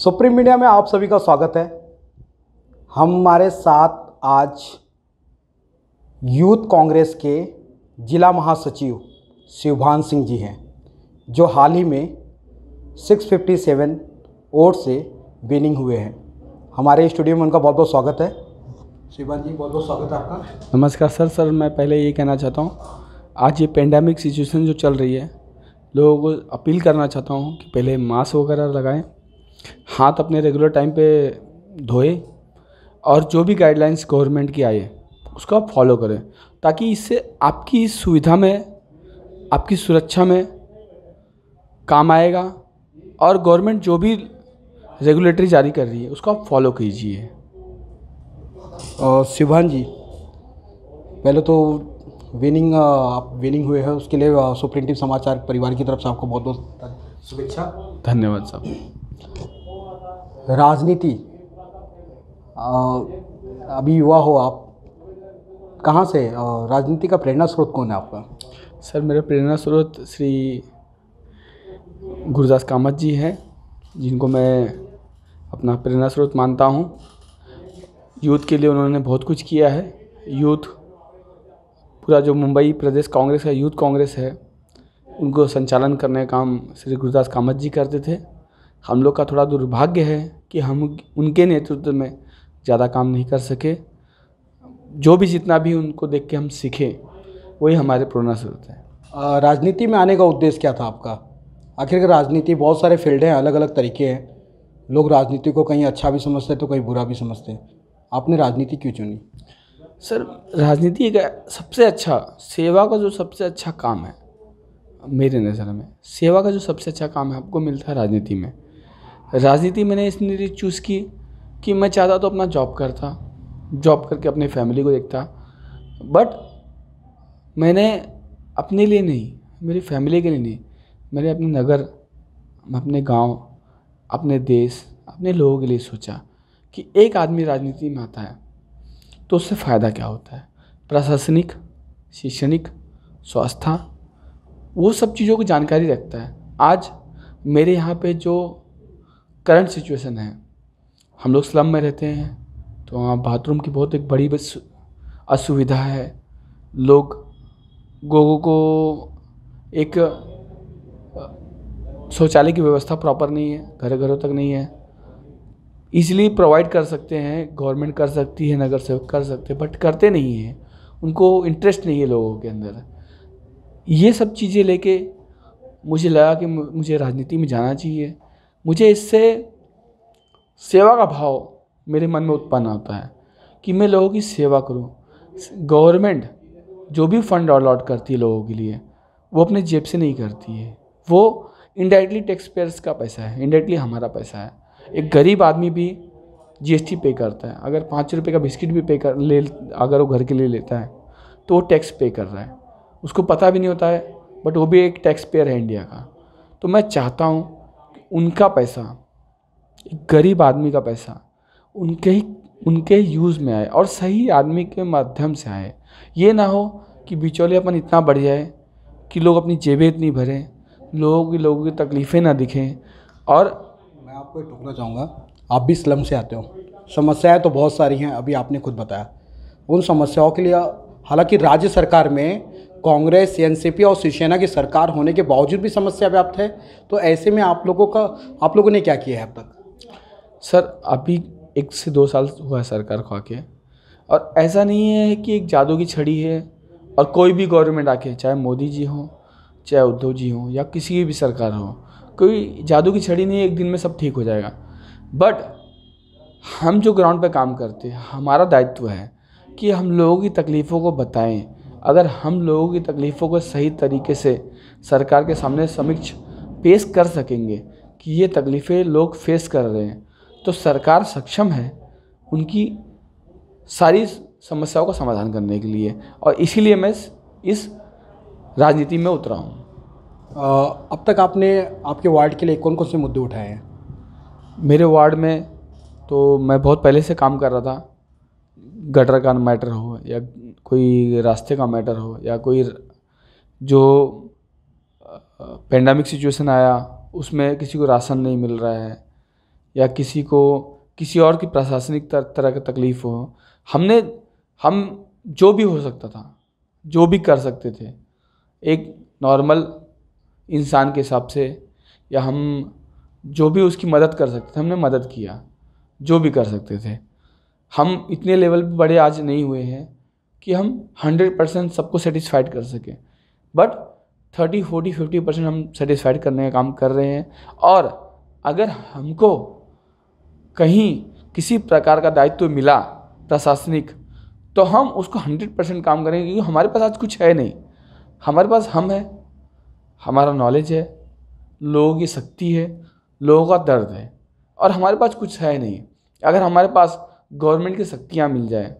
supreme media में आप सभी का स्वागत है हमारे साथ आज यूथ कांग्रेस के जिला महासचिव शिवभान सिंह जी हैं जो हाल ही में 657 ओट से विनिंग हुए हैं हमारे स्टूडियो में उनका बहुत बहुत स्वागत है शिवभान जी बहुत बहुत स्वागत है आपका नमस्कार सर सर मैं पहले ये कहना चाहता हूँ आज ये पेंडेमिक सिचुएशन जो चल रही है लोगों को अपील करना चाहता हूँ कि पहले मास्क वगैरह लगाएं हाथ अपने रेगुलर टाइम पे धोए और जो भी गाइडलाइंस गवर्नमेंट की आए उसको आप फॉलो करें ताकि इससे आपकी सुविधा में आपकी सुरक्षा में काम आएगा और गवर्नमेंट जो भी रेगुलेटरी जारी कर रही है उसको आप फॉलो कीजिए और शिवान जी पहले तो विनिंग आप विनिंग हुए हैं उसके लिए सुप्रिंटिव समाचार परिवार की तरफ से आपको बहुत बहुत शुभेच्छा धन्यवाद साहब राजनीति अभी युवा हो आप कहाँ से राजनीति का प्रेरणा स्रोत कौन है आपका सर मेरा प्रेरणा स्रोत श्री गुरुदास कामत जी हैं जिनको मैं अपना प्रेरणा स्रोत मानता हूँ यूथ के लिए उन्होंने बहुत कुछ किया है यूथ पूरा जो मुंबई प्रदेश कांग्रेस का यूथ कांग्रेस है उनको संचालन करने का काम श्री गुरुदास कामत जी करते थे हम लोग का थोड़ा दुर्भाग्य है कि हम उनके नेतृत्व में ज़्यादा काम नहीं कर सके जो भी जितना भी उनको देख के हम सीखें वही हमारे प्रेरणा स्रोत है राजनीति में आने का उद्देश्य क्या था आपका आखिर राजनीति बहुत सारे फील्ड हैं अलग अलग तरीके हैं लोग राजनीति को कहीं अच्छा भी समझते हैं तो कहीं बुरा भी समझते हैं आपने राजनीति क्यों चुनी सर राजनीति एक सबसे अच्छा सेवा का जो सबसे अच्छा काम है मेरे नज़र में सेवा का जो सबसे अच्छा काम है आपको मिलता है राजनीति में राजनीति मैंने इस चूज़ की कि मैं चाहता तो अपना जॉब करता जॉब करके अपने फैमिली को देखता बट मैंने अपने लिए नहीं मेरी फैमिली के लिए नहीं मैंने अपने नगर अपने गांव, अपने देश अपने लोगों के लिए सोचा कि एक आदमी राजनीति में आता है तो उससे फ़ायदा क्या होता है प्रशासनिक शैक्षणिक स्वास्थ्य वो सब चीज़ों की जानकारी रखता है आज मेरे यहाँ पे जो करंट सिचुएशन है हम लोग स्लम में रहते हैं तो वहाँ बाथरूम की बहुत एक बड़ी असुविधा है लोग गोगो को एक शौचालय की व्यवस्था प्रॉपर नहीं है घर घरों तक नहीं है इसलिए प्रोवाइड कर सकते हैं गवर्नमेंट कर सकती है नगर सेवक कर सकते हैं बट करते नहीं हैं उनको इंटरेस्ट नहीं है लोगों के अंदर ये सब चीज़ें लेके मुझे लगा कि मुझे राजनीति में जाना चाहिए मुझे इससे सेवा का भाव मेरे मन में उत्पन्न होता है कि मैं लोगों की सेवा करूं गवर्नमेंट जो भी फंड अलॉट करती है लोगों के लिए वो अपने जेब से नहीं करती है वो इनडायरेक्टली टैक्स पेयर्स का पैसा है इनडायरेक्टली हमारा पैसा है एक गरीब आदमी भी जीएसटी पे करता है अगर पाँच रुपये का बिस्किट भी पे कर ले अगर वो घर के लिए लेता है तो वो टैक्स पे कर रहा है उसको पता भी नहीं होता है बट वो भी एक टैक्स पेयर है इंडिया का तो मैं चाहता हूँ उनका पैसा एक गरीब आदमी का पैसा उनके ही उनके यूज़ में आए और सही आदमी के माध्यम से आए ये ना हो कि अपन इतना बढ़ जाए कि लोग अपनी जेबें इतनी भरें लोगों की लोगों की तकलीफ़ें ना दिखें और मैं आपको टोकना चाहूँगा आप भी स्लम से आते हो समस्याएं तो बहुत सारी हैं अभी आपने खुद बताया उन समस्याओं के लिए हालांकि राज्य सरकार में कांग्रेस एनसीपी और शिवसेना की सरकार होने के बावजूद भी समस्या व्याप्त है तो ऐसे में आप लोगों का आप लोगों ने क्या किया है अब तक सर अभी एक से दो साल हुआ है सरकार को आके और ऐसा नहीं है कि एक जादू की छड़ी है और कोई भी गवर्नमेंट आके चाहे मोदी जी हों चाहे उद्धव जी हों या किसी की भी सरकार हो कोई जादू की छड़ी नहीं एक दिन में सब ठीक हो जाएगा बट हम जो ग्राउंड पे काम करते हैं हमारा दायित्व है कि हम लोगों की तकलीफ़ों को बताएं अगर हम लोगों की तकलीफ़ों को सही तरीके से सरकार के सामने समीक्ष पेश कर सकेंगे कि ये तकलीफ़ें लोग फेस कर रहे हैं तो सरकार सक्षम है उनकी सारी समस्याओं का समाधान करने के लिए और इसीलिए मैं इस राजनीति में उतरा हूँ अब तक आपने आपके वार्ड के लिए कौन कौन से मुद्दे उठाए हैं मेरे वार्ड में तो मैं बहुत पहले से काम कर रहा था गटर का मैटर हो या कोई रास्ते का मैटर हो या कोई जो पेंडेमिक सिचुएशन आया उसमें किसी को राशन नहीं मिल रहा है या किसी को किसी और की प्रशासनिक तरह की तकलीफ़ हो हमने हम जो भी हो सकता था जो भी कर सकते थे एक नॉर्मल इंसान के हिसाब से या हम जो भी उसकी मदद कर सकते थे हमने मदद किया जो भी कर सकते थे हम इतने लेवल पर बड़े आज नहीं हुए हैं कि हम हंड्रेड परसेंट सबको सेटिस्फाइड कर सकें but thirty forty fifty percent हम सेटिस्फाइड करने का काम कर रहे हैं और अगर हमको कहीं किसी प्रकार का दायित्व मिला प्रशासनिक तो हम उसको हंड्रेड परसेंट काम करेंगे क्योंकि हमारे पास आज कुछ है नहीं हमारे पास हम है हमारा नॉलेज है लोगों की शक्ति है लोगों का दर्द है और हमारे पास कुछ है नहीं अगर हमारे पास गवर्नमेंट की शक्तियाँ मिल जाए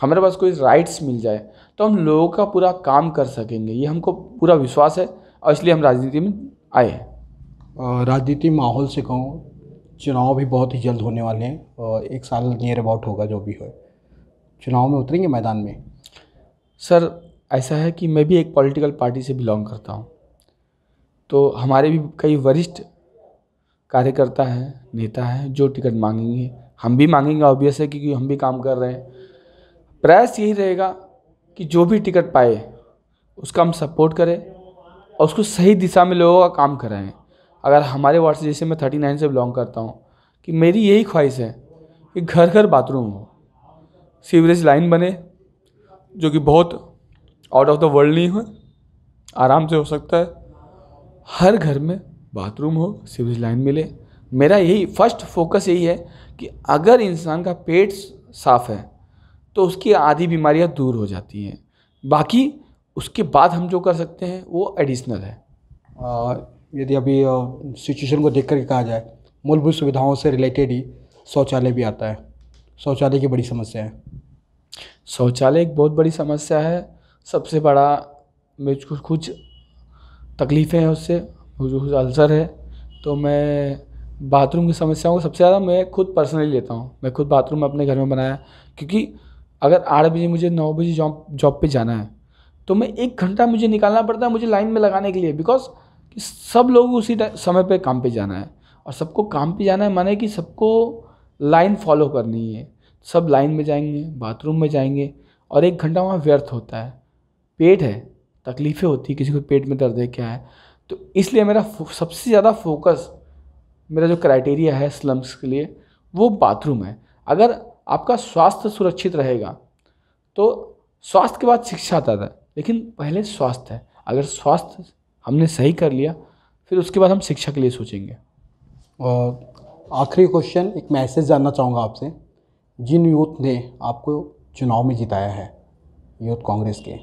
हमारे पास कोई राइट्स मिल जाए तो हम लोगों का पूरा काम कर सकेंगे ये हमको पूरा विश्वास है और इसलिए हम राजनीति में आए राजनीति माहौल से कहूँ चुनाव भी बहुत ही जल्द होने वाले हैं एक साल नियर अबाउट होगा जो भी हो चुनाव में उतरेंगे मैदान में सर ऐसा है कि मैं भी एक पॉलिटिकल पार्टी से बिलोंग करता हूँ तो हमारे भी कई वरिष्ठ कार्यकर्ता हैं नेता हैं जो टिकट मांगेंगे हम भी मांगेंगे ऑब्वियस है क्योंकि हम भी काम कर रहे हैं प्रयास यही रहेगा कि जो भी टिकट पाए उसका हम सपोर्ट करें और उसको सही दिशा में लोगों का काम कराएं अगर हमारे वार्ड से जैसे मैं थर्टी नाइन से बिलोंग करता हूँ कि मेरी यही ख्वाहिश है कि घर घर बाथरूम हो सीवरेज लाइन बने जो कि बहुत आउट ऑफ द वर्ल्ड नहीं हो आराम से हो सकता है हर घर में बाथरूम हो सीवरेज लाइन मिले मेरा यही फर्स्ट फोकस यही है कि अगर इंसान का पेट साफ़ है तो उसकी आधी बीमारियां दूर हो जाती हैं बाकी उसके बाद हम जो कर सकते हैं वो एडिशनल है यदि अभी सिचुएशन को देख करके कहा जाए मूलभूत सुविधाओं से रिलेटेड ही शौचालय भी आता है शौचालय की बड़ी समस्या है शौचालय एक बहुत बड़ी समस्या है सबसे बड़ा मुझको कुछ तकलीफ़ें हैं उससे मुझे कुछ अल्सर है तो मैं बाथरूम की समस्याओं को सबसे ज़्यादा मैं खुद पर्सनली लेता हूँ मैं खुद बाथरूम अपने घर में बनाया क्योंकि अगर आठ बजे मुझे नौ बजे जॉब जॉब पर जाना है तो मैं एक घंटा मुझे निकालना पड़ता है मुझे लाइन में लगाने के लिए बिकॉज सब लोग उसी समय पर काम पर जाना है और सबको काम पर जाना है माने कि सबको लाइन फॉलो करनी है सब लाइन में जाएंगे बाथरूम में जाएंगे और एक घंटा वहाँ व्यर्थ होता है पेट है तकलीफ़ें होती है किसी को पेट में दर्द है क्या है तो इसलिए मेरा सबसे ज़्यादा फोकस मेरा जो क्राइटेरिया है स्लम्स के लिए वो बाथरूम है अगर आपका स्वास्थ्य सुरक्षित रहेगा तो स्वास्थ्य के बाद शिक्षा आता था लेकिन पहले स्वास्थ्य है अगर स्वास्थ्य हमने सही कर लिया फिर उसके बाद हम शिक्षा के लिए सोचेंगे और आखिरी क्वेश्चन एक मैसेज जानना चाहूँगा आपसे जिन यूथ ने आपको चुनाव में जिताया है यूथ कांग्रेस के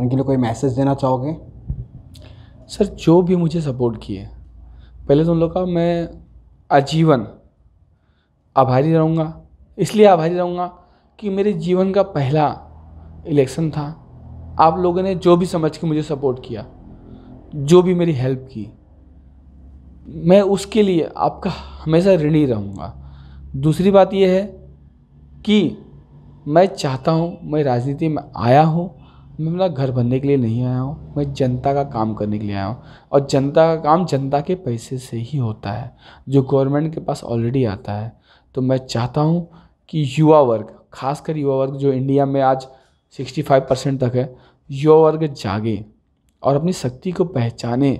उनके लिए कोई मैसेज देना चाहोगे सर जो भी मुझे सपोर्ट किए पहले तो उन लोग का मैं आजीवन आभारी रहूँगा इसलिए आभारी रहूँगा कि मेरे जीवन का पहला इलेक्शन था आप लोगों ने जो भी समझ के मुझे सपोर्ट किया जो भी मेरी हेल्प की मैं उसके लिए आपका हमेशा ऋणी रहूँगा दूसरी बात यह है कि मैं चाहता हूँ मैं राजनीति में आया हूँ मैं अपना घर भरने के लिए नहीं आया हूँ मैं जनता का काम करने के लिए आया हूँ और जनता का काम जनता के पैसे से ही होता है जो गवर्नमेंट के पास ऑलरेडी आता है तो मैं चाहता हूँ कि युवा वर्ग खासकर युवा वर्ग जो इंडिया में आज 65 परसेंट तक है युवा वर्ग जागे और अपनी शक्ति को पहचाने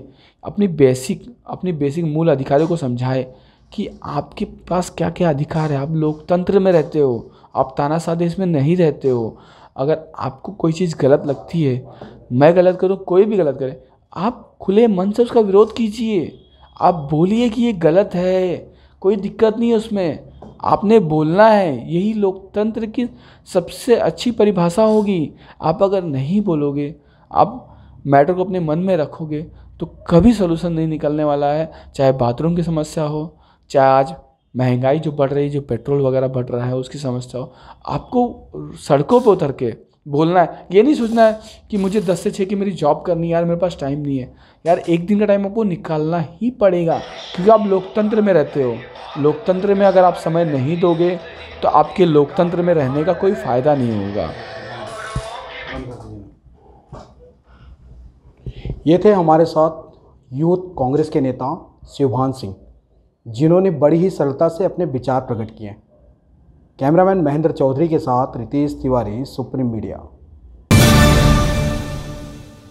अपनी बेसिक अपनी बेसिक मूल अधिकारों को समझाए कि आपके पास क्या क्या अधिकार है आप लोकतंत्र में रहते हो आप तानाशाह देश में नहीं रहते हो अगर आपको कोई चीज़ गलत लगती है मैं गलत करूँ कोई भी गलत करे आप खुले मन से उसका विरोध कीजिए आप बोलिए कि ये गलत है कोई दिक्कत नहीं है उसमें आपने बोलना है यही लोकतंत्र की सबसे अच्छी परिभाषा होगी आप अगर नहीं बोलोगे आप मैटर को अपने मन में रखोगे तो कभी सोल्यूशन नहीं निकलने वाला है चाहे बाथरूम की समस्या हो चाहे आज महंगाई जो बढ़ रही है जो पेट्रोल वगैरह बढ़ रहा है उसकी समस्या हो आपको सड़कों पर उतर के बोलना है ये नहीं सोचना है कि मुझे दस से छः की मेरी जॉब करनी है यार मेरे पास टाइम नहीं है यार एक दिन का टाइम आपको निकालना ही पड़ेगा क्योंकि आप लोकतंत्र में रहते हो लोकतंत्र में अगर आप समय नहीं दोगे तो आपके लोकतंत्र में रहने का कोई फ़ायदा नहीं होगा ये थे हमारे साथ यूथ कांग्रेस के नेता शिवभान सिंह जिन्होंने बड़ी ही सरलता से अपने विचार प्रकट किए कैमरामैन महेंद्र चौधरी के साथ रितेश तिवारी सुप्रीम मीडिया